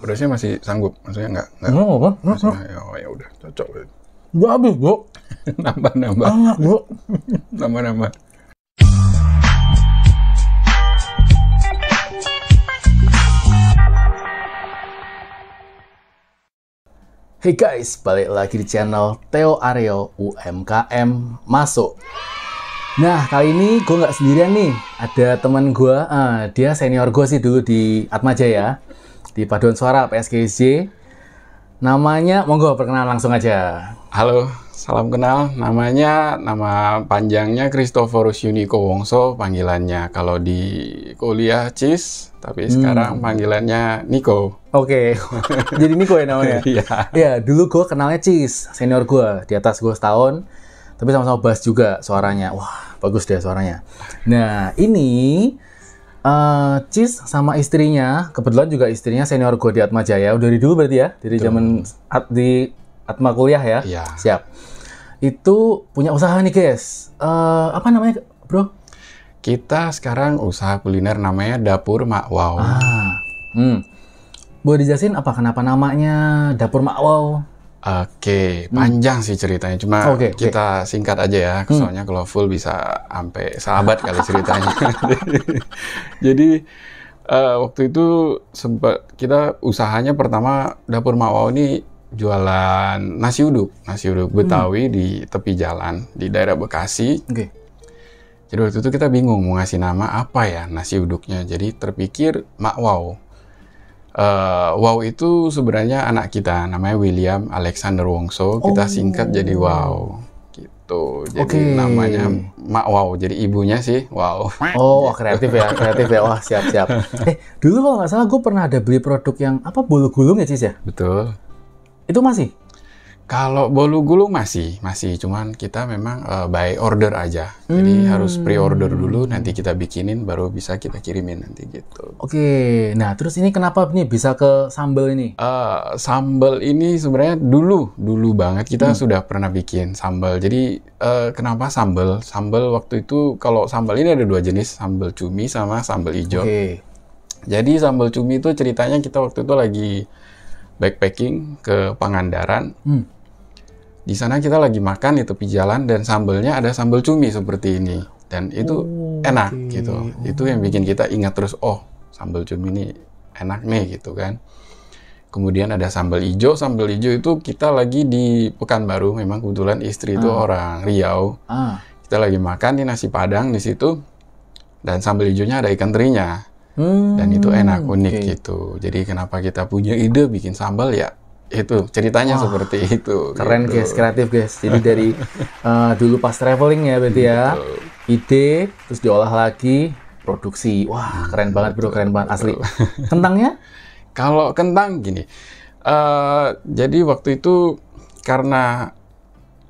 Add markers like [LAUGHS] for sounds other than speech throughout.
pedasnya masih sanggup maksudnya nggak nggak nggak apa oh, ya udah cocok nggak habis bu [LAUGHS] nambah nambah banyak bu [LAUGHS] nambah nambah Hey guys, balik lagi di channel Theo Aryo UMKM Masuk. Nah, kali ini gue nggak sendirian nih. Ada teman gue, uh, dia senior gue sih dulu di Atma Jaya di paduan suara PSKSJ. Namanya monggo perkenalan langsung aja. Halo, salam kenal. Namanya nama panjangnya Christopherus Yuniko Wongso panggilannya. Kalau di kuliah Cis, tapi hmm. sekarang panggilannya Niko. Oke. Okay. [LAUGHS] Jadi Niko ya namanya. Iya. ya, dulu gue kenalnya Cis, senior gue, di atas gue setahun. Tapi sama-sama bass juga suaranya. Wah, bagus deh suaranya. Nah, ini Uh, eh, Cis sama istrinya, kebetulan juga istrinya senior gue di Atma Jaya. Udah dari dulu berarti ya, dari Tuh. zaman at, di Atma kuliah ya. Iya. Siap. Itu punya usaha nih guys. Uh, apa namanya bro? Kita sekarang usaha kuliner namanya Dapur Mak Wow. Ah, hmm. Boleh dijelasin apa kenapa namanya Dapur Mak Wow? Oke, hmm. panjang sih ceritanya. Cuma okay, kita singkat aja ya, hmm. soalnya hmm. kalau full bisa sampai sahabat kali ceritanya. [LAUGHS] Jadi uh, waktu itu sempat kita usahanya pertama dapur Mawau ini jualan nasi uduk, nasi uduk hmm. Betawi hmm. di tepi jalan di daerah Bekasi. Okay. Jadi waktu itu kita bingung mau ngasih nama apa ya nasi uduknya. Jadi terpikir Makwau uh, Wow itu sebenarnya anak kita namanya William Alexander Wongso. Kita oh. singkat jadi Wow gitu. Jadi okay. namanya Mak Wow. Jadi ibunya sih Wow. Oh, wah, kreatif ya, kreatif ya. Wah, siap-siap. [LAUGHS] Eh, dulu kalau nggak salah gue pernah ada beli produk yang apa bulu gulung ya, Cis ya? Betul. Itu masih? Kalau bolu gulung masih, masih. Cuman kita memang uh, by order aja. Jadi hmm. harus pre-order dulu, nanti kita bikinin, baru bisa kita kirimin nanti gitu. Oke, okay. nah terus ini kenapa nih bisa ke sambal ini? Uh, eh, sambal ini sebenarnya dulu, dulu banget kita hmm. sudah pernah bikin sambal. Jadi uh, kenapa sambal? Sambal waktu itu kalau sambal ini ada dua jenis, sambal cumi sama sambal hijau. Okay. Jadi sambal cumi itu ceritanya kita waktu itu lagi backpacking ke Pangandaran. Hmm di sana kita lagi makan itu pijalan dan sambelnya ada sambel cumi seperti ini dan itu oh, enak okay. gitu. Oh. Itu yang bikin kita ingat terus oh sambel cumi ini enak nih gitu kan. Kemudian ada sambal ijo. Sambal ijo itu kita lagi di Pekanbaru. Memang kebetulan istri itu ah. orang Riau. Ah. Kita lagi makan di nasi padang di situ. Dan sambal hijaunya ada ikan terinya. Hmm, dan itu enak, hmm, unik okay. gitu. Jadi kenapa kita punya ide bikin sambal ya itu ceritanya Wah, seperti itu. Keren gitu. guys, kreatif guys. Jadi dari uh, [LAUGHS] dulu pas traveling ya berarti ya, ide terus diolah lagi produksi. Wah keren banget bro, keren banget asli. Kentangnya? [LAUGHS] Kalau kentang gini, uh, jadi waktu itu karena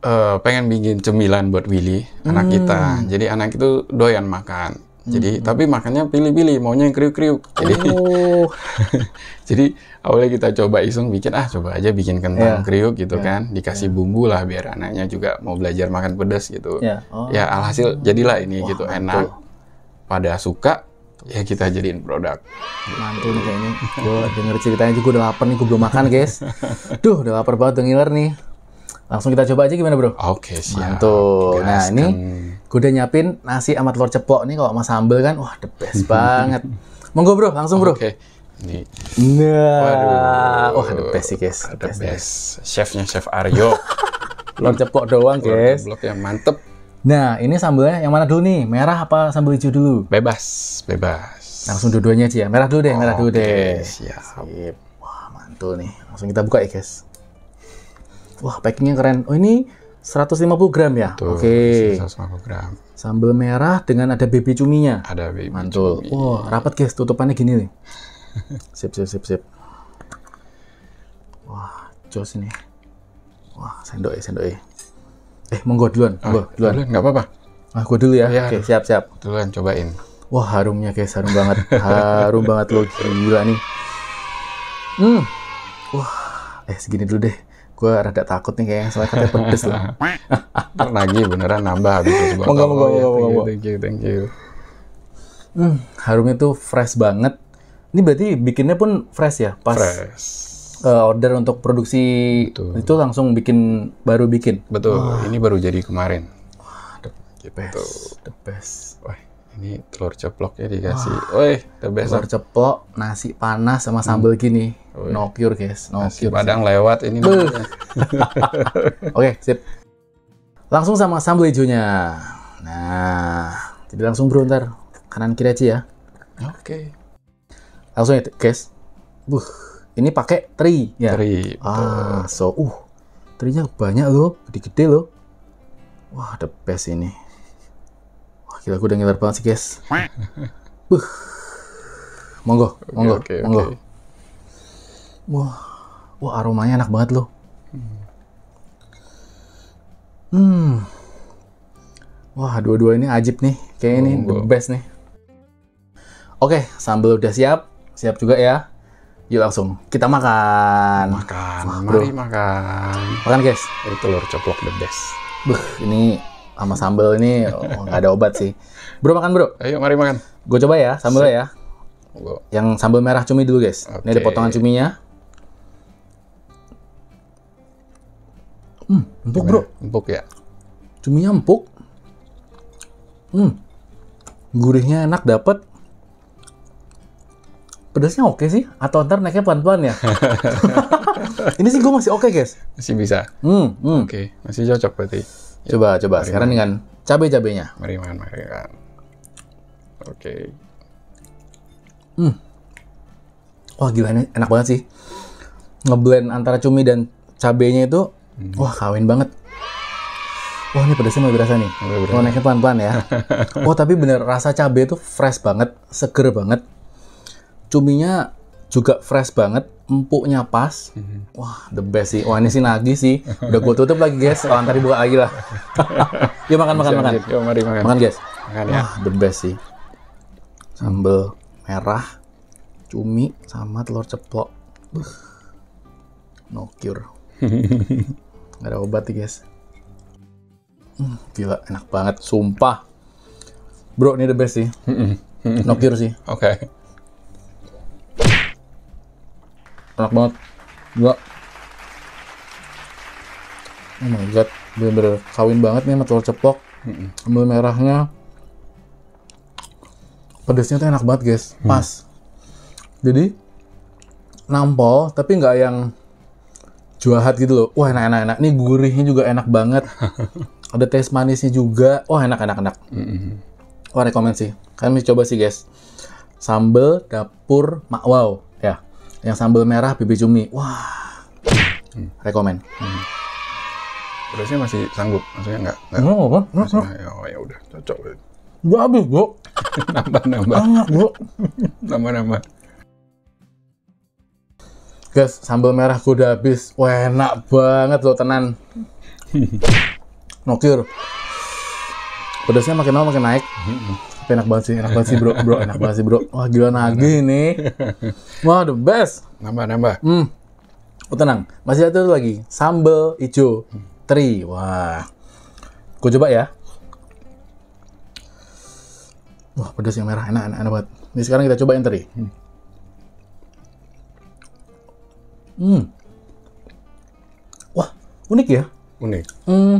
uh, pengen bikin cemilan buat Willy hmm. anak kita, jadi anak itu doyan makan. Jadi hmm. tapi makannya pilih-pilih, maunya yang kriuk-kriuk. Jadi oh. [LAUGHS] jadi awalnya kita coba iseng bikin ah coba aja bikin kentang yeah. kriuk gitu yeah. kan, dikasih yeah. bumbu lah biar anaknya juga mau belajar makan pedas gitu. Yeah. Ya, oh. Ya alhasil jadilah ini Wah, gitu enak. Pada suka ya kita jadiin produk. Mantul nih kayaknya. gue denger ceritanya juga udah lapar nih, gue belum makan guys. [LAUGHS] Duh udah lapar banget denger nih. Langsung kita coba aja gimana bro? Oke okay, siap. Mantul. Nah ini gue udah nyiapin nasi amat telur ceplok nih kalau sama sambel kan, wah the best banget. [LAUGHS] Monggo bro, langsung bro. Oke. Okay. Ini. Nah, Waduh. wah the best sih guys. The, the best. best. Chefnya Chef Aryo. [LAUGHS] telur ceplok doang guys. Telur yang mantep. Nah ini sambelnya yang mana dulu nih? Merah apa sambel hijau dulu? Bebas, bebas. Langsung dua-duanya aja ya. Merah dulu deh, oh, merah dulu deh. Siap. Sip. Wah, mantul nih. Langsung kita buka ya, guys. Wah, packingnya keren. Oh, ini 150 gram ya? Oke. Okay. 150 gram. Sambal merah dengan ada baby cuminya. Ada baby Mantul. cumi. Wah, wow, rapat guys, tutupannya gini nih. [LAUGHS] sip, sip, sip, sip. Wah, jos ini. Wah, sendok ya, sendok ya. Eh, monggo duluan. Ah, monggo, oh, duluan. duluan. Nggak apa-apa. Ah, gua dulu ya. ya Oke, okay, siap, siap. Duluan, cobain. Wah, harumnya guys, harum banget. harum banget loh gila nih. Hmm. Wah, eh segini dulu deh gue rada takut nih kayaknya soalnya katanya pedes lah. lagi [LAUGHS] beneran nambah habis itu. Monggo, monggo, oh, iya, monggo. Thank you, thank you. Hmm, harumnya tuh fresh banget. Ini berarti bikinnya pun fresh ya, pas fresh. Uh, order untuk produksi Betul. itu langsung bikin baru bikin. Betul, oh. ini baru jadi kemarin. Wah, the, the gitu. best, Betul. the best. Wah ini telur ceplok ya dikasih woi telur ceplok nasi panas sama sambal hmm. gini Wih. no cure guys no nasi cure padang sih. lewat ini [LAUGHS] oke okay, sip langsung sama sambal hijaunya nah jadi langsung bro ntar kanan kiri aja ya oke okay. langsung ya guys buh ini pakai teri ya teri ah so uh terinya banyak loh gede-gede loh wah the best ini Gila, gue udah ngiler banget sih, guys. Buh. Monggo, monggo, okay, okay, monggo. Okay. Wah, wah aromanya enak banget loh. Hmm. Wah, dua-dua ini ajib nih. kayak ini the best nih. Oke, sambal udah siap. Siap juga ya. Yuk langsung kita makan. Makan, Wah, mari makan. Makan guys. Dari telur coplok the best. Buh, ini sama sambel ini oh, nggak oh, ada obat sih. Bro makan bro. Ayo mari makan. Gue coba ya sambelnya ya. Yang sambal merah cumi dulu guys. Okay. Ini ada potongan cuminya. Hmm, empuk bro. Empuk ya. Cuminya empuk. Hmm, gurihnya enak dapet. Pedasnya oke sih, atau ntar naiknya pelan-pelan ya. [LAUGHS] [LAUGHS] ini sih gue masih oke okay, guys. Masih bisa. Hmm, hmm. Oke, okay. masih cocok berarti. Coba coba mari sekarang dengan cabai-cabainya. Mari makan, mari makan. Ya. Oke. Okay. Hmm. Wah gila ini enak banget sih. Ngeblend antara cumi dan cabainya itu hmm. wah kawin banget. Wah ini pedasnya mulai berasa nih. Mau naiknya pelan-pelan ya. oh [LAUGHS] tapi bener rasa cabai itu fresh banget, seger banget. Cuminya juga fresh banget empuknya pas. Mhm. Wah, the best sih. Wah, ini sih nagih sih. Udah gue tutup lagi, guys. Oh, ntar dibuka lagi lah. [LAUGHS] Yuk makan, makan, makan. Yuk, mari makan. Makan, guys. Makan, ya. Wah, the best sih. Sambal merah, cumi, sama telur ceplok. No cure. [LAUGHS] Gak ada obat nih, guys. Hmm, gila, enak banget. Sumpah. Bro, ini the best sih. No cure sih. Oke. Okay. enak banget dua oh my god bener-bener kawin banget nih sama telur ceplok mm merahnya pedesnya tuh enak banget guys mm. pas mm. jadi nampol tapi nggak yang juahat gitu loh wah enak enak enak nih gurihnya juga enak banget [LAUGHS] ada tes manisnya juga wah enak enak enak wah rekomend sih kami coba sih guys sambel dapur mak wow yang sambal merah bibi cumi wah hmm. rekomend hmm. pedasnya masih sanggup maksudnya nggak nggak nggak apa nggak, ya, oh, ya udah cocok gue habis bu nambah nambah banyak bu nambah nambah guys sambal merah gue udah habis wah enak banget lo tenan [LAUGHS] nokir pedasnya makin lama makin naik tapi enak banget sih, enak banget sih bro, bro, enak banget sih bro. Wah gila nagi nih. Wah the best. Nambah, nambah. Hmm. Oh tenang, masih ada tuh lagi. Sambel hijau teri. Wah. Gue coba ya. Wah pedas yang merah, enak, enak, enak banget. Ini sekarang kita coba yang teri. Hmm. hmm. Wah, unik ya? Unik. hmm.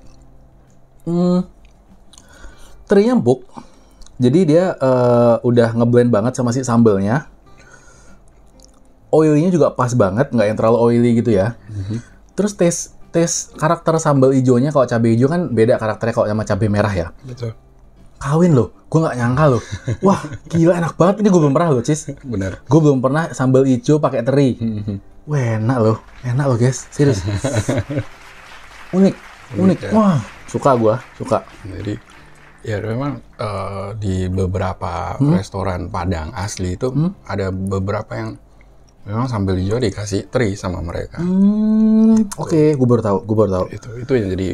[COUGHS] hmm terinya empuk. Jadi dia uh, udah ngeblend banget sama si sambelnya. Oilnya juga pas banget, nggak yang terlalu oily gitu ya. Mm-hmm. Terus taste taste karakter sambal hijaunya kalau cabai hijau kan beda karakternya kalau sama cabai merah ya. Betul. Kawin loh, gue nggak nyangka loh. [LAUGHS] Wah, gila enak banget. Ini gue belum pernah loh, Cis. Bener. Gue belum pernah sambal hijau pakai teri. Mm-hmm. Wah, enak loh. Enak loh, guys. Serius. [LAUGHS] unik. Unik. unik. Ya. Wah, suka gue. Suka. Jadi, Ya memang uh, di beberapa hmm? restoran Padang asli itu hmm? ada beberapa yang memang sambil hijau dikasih tri sama mereka. Hmm, Oke, okay. Gitu. gue baru tahu, gue baru tahu. Itu itu yang jadi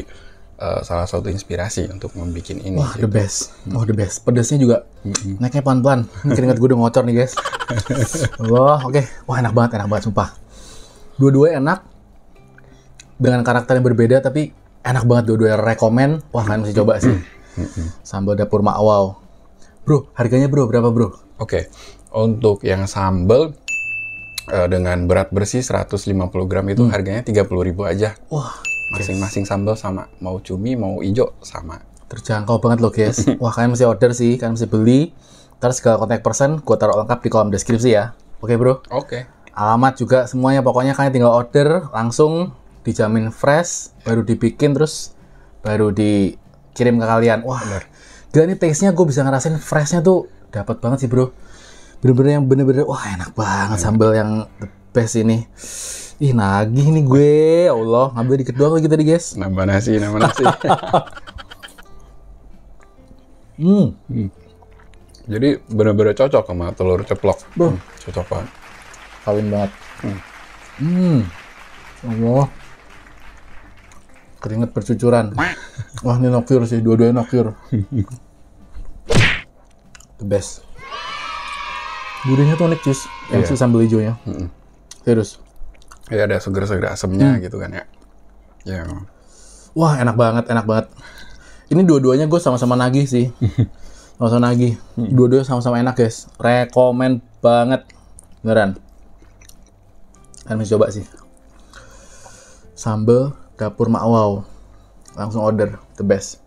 uh, salah satu inspirasi untuk membuat ini. Wah, gitu. Hmm. the best. Hmm. Oh, the best. Pedasnya juga hmm. naiknya pelan-pelan. Ini keringat gue udah ngocor nih, guys. Wah, oke. Okay. Wah, enak banget, enak banget, sumpah. dua dua enak. Dengan karakter yang berbeda, tapi enak banget dua-duanya. rekomend Wah, kalian mesti coba sih. Hmm hmm Sambal dapur Mak Wow. Bro, harganya bro berapa bro? Oke, okay. untuk yang sambal eh, dengan berat bersih 150 gram itu hmm. harganya 30 ribu aja. Wah, masing-masing yes. sambal sama, mau cumi mau ijo sama. Terjangkau banget loh guys. [LAUGHS] Wah, kalian mesti order sih, kalian mesti beli. Terus segala kontak person, gue taruh lengkap di kolom deskripsi ya. Oke okay, bro? Oke. Okay. Alamat juga semuanya, pokoknya kalian tinggal order langsung dijamin fresh, baru dibikin terus baru di kirim ke kalian. Wah, Bener. gila ini taste-nya gue bisa ngerasain fresh-nya tuh dapat banget sih bro. Bener-bener yang bener-bener, wah enak banget sambal yang the best ini. Ih nagih nih gue, ya Allah ngambil dikit doang lagi tadi guys. Nambah nasi, nambah nasi. [LAUGHS] hmm. hmm. Jadi bener-bener cocok sama telur ceplok. Bro. Hmm, cocok banget. Kawin banget. Hmm. hmm. Allah keringet bercucuran wah ini nokir sih dua-duanya nokir the best gurihnya tuh unik cis yang yeah. si sambal hijaunya mm -hmm. serius ya ada seger-seger asemnya hmm. gitu kan ya ya yeah. wah enak banget enak banget ini dua-duanya gue sama-sama nagih sih [LAUGHS] sama-sama nagih hmm. dua-duanya sama-sama enak guys rekomen banget beneran harus coba sih sambel dapur Mak Wow. Langsung order, the best.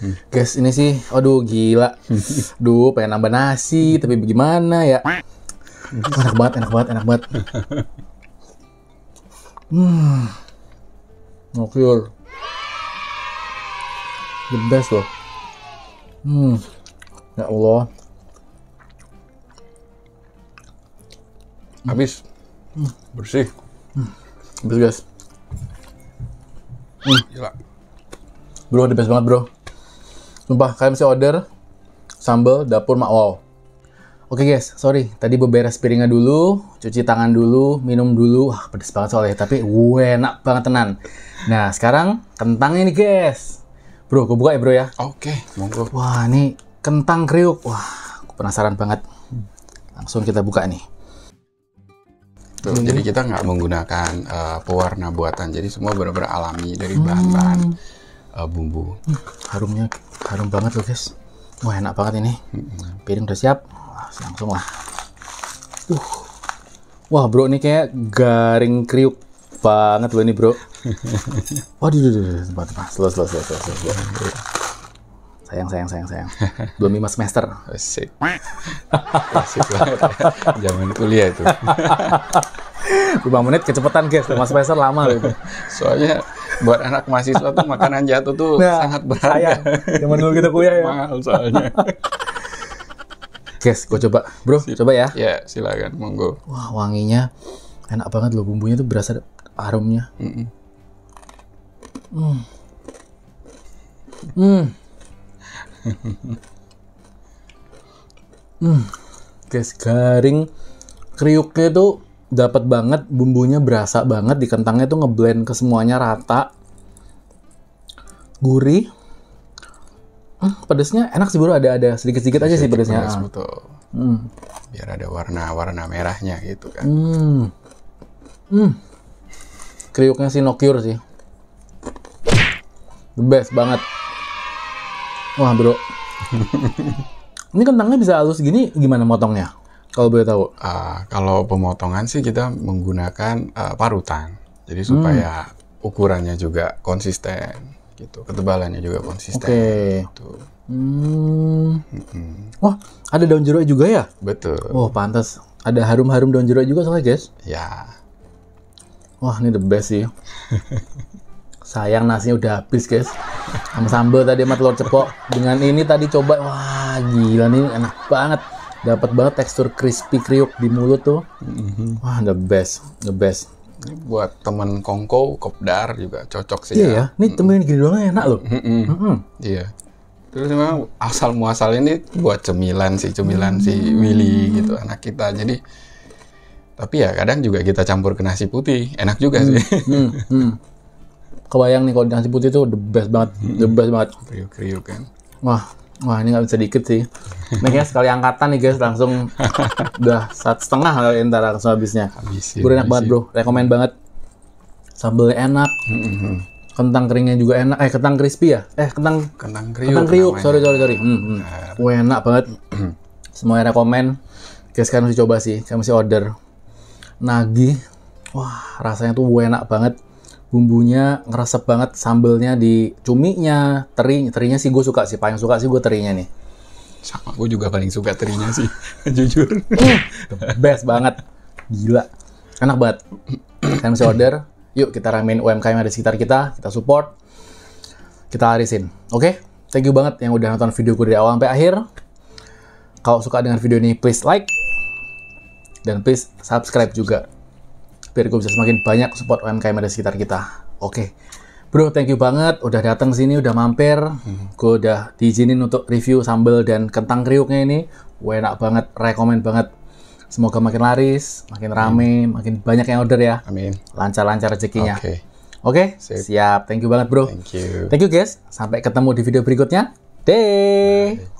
Hmm. Guys, ini sih, aduh gila. [LAUGHS] Duh, pengen nambah nasi, tapi bagaimana ya? Enak banget, enak banget, enak banget. Hmm. Oke. The best loh. Hmm. Ya Allah, Hmm. habis hmm. bersih hmm. habis guys hmm. Gila. bro the best banget bro sumpah kalian bisa order sambal dapur mak wow Oke okay guys, sorry. Tadi beberes piringnya dulu, cuci tangan dulu, minum dulu. Wah, pedes banget soalnya. Tapi enak banget tenan. Nah, sekarang kentangnya nih guys. Bro, gue buka ya bro ya. Oke, okay, monggo. Wah, ini kentang kriuk. Wah, aku penasaran banget. Langsung kita buka nih gitu. Hmm. Jadi kita nggak menggunakan uh, pewarna buatan. Jadi semua benar-benar alami dari bahan-bahan hmm. uh, bumbu. Hmm. Harumnya harum banget loh guys. Wah enak banget ini. Hmm. Piring udah siap. Langsung lah. Uh. Wah bro ini kayak garing kriuk banget loh ini bro. Waduh, tempat tempat. Slow, slow, slow, slow, slow. slow. Sayang, sayang, sayang, sayang. [LAUGHS] Belum lima semester. Oh, Asik. Asik banget. Ya. Zaman kuliah itu. [LAUGHS] Lima menit kecepatan guys, lima semester lama loh Soalnya buat anak mahasiswa tuh makanan jatuh tuh nah, sangat berharga. Ya. Zaman dulu kita kuliah ya. Mahal soalnya. Guys, gue coba. Bro, Sip. coba ya. Ya, silakan. Monggo. Wah, wanginya enak banget loh. Bumbunya tuh berasa harumnya Mm -mm. Hmm. Hmm hmm, guys garing kriuknya tuh dapat banget bumbunya berasa banget di kentangnya tuh ngeblend ke semuanya rata gurih hmm, pedesnya enak sih bro ada ada sedikit sedikit aja sih pedesnya pedes, betul hmm. biar ada warna warna merahnya gitu kan hmm. Hmm. kriuknya sih nokyur sih the best banget Wah bro, [LAUGHS] ini kentangnya bisa halus gini gimana motongnya? Kalau boleh tahu? Uh, kalau pemotongan sih kita menggunakan uh, parutan, jadi hmm. supaya hmm. ukurannya juga konsisten, gitu, ketebalannya juga konsisten. Oke. Okay. Gitu. Hmm. Wah, ada daun jeruk juga ya? Betul. Wah, pantas. Ada harum-harum daun jeruk juga soalnya, guys. Ya. Wah, ini the best sih. [LAUGHS] sayang nasinya udah habis guys sama sambal tadi sama telur cepok dengan ini tadi coba wah gila nih enak banget dapat banget tekstur crispy kriuk di mulut tuh mhm. wah the best the best buat temen kongko kopdar juga cocok sih iya ya, ini ya, mhm. temen gini doang enak loh mhm. iya terus memang asal muasal ini buat cemilan sih cemilan mm si hmm. Willy gitu anak kita jadi tapi ya kadang juga kita campur ke nasi putih enak juga hmm. sih hmm kebayang nih kalau nasi putih itu the best banget, hmm. the best banget. Kriuk kriuk kan. Wah, wah ini nggak bisa dikit sih. Makanya sekali angkatan nih guys langsung [LAUGHS] udah saat setengah kali entar langsung habisnya. Habis. enak banget bro, rekomend banget. Sambelnya enak. Hmm. Kentang keringnya juga enak. Eh kentang crispy ya? Eh kentang kentang kriuk. Kentang kriuk. Sorry sorry sorry. Hmm, hmm. Wah enak banget. [CLEARS THROAT] Semuanya rekomend. Guys kan mesti coba sih, kami mesti order. Nagih, wah rasanya tuh enak banget bumbunya ngeresep banget sambelnya di cuminya teri terinya sih gue suka sih paling suka sih gue terinya nih sama gue juga paling suka terinya sih [LAUGHS] jujur [LAUGHS] best banget gila enak banget kalian masih order yuk kita ramein UMKM ada sekitar kita kita support kita harisin oke okay? thank you banget yang udah nonton video gue dari awal sampai akhir kalau suka dengan video ini please like dan please subscribe juga biar gue bisa semakin banyak support UMKM ada sekitar kita. Oke. Okay. Bro, thank you banget udah datang sini, udah mampir. Hmm. Gue udah diizinin untuk review sambal dan kentang kriuknya ini. Wah, enak banget, rekomend banget. Semoga makin laris, makin rame, makin banyak yang order ya. Amin. Lancar-lancar rezekinya. Oke. Okay. Oke, okay? siap. Thank you banget, Bro. Thank you. Thank you, guys. Sampai ketemu di video berikutnya. Deh.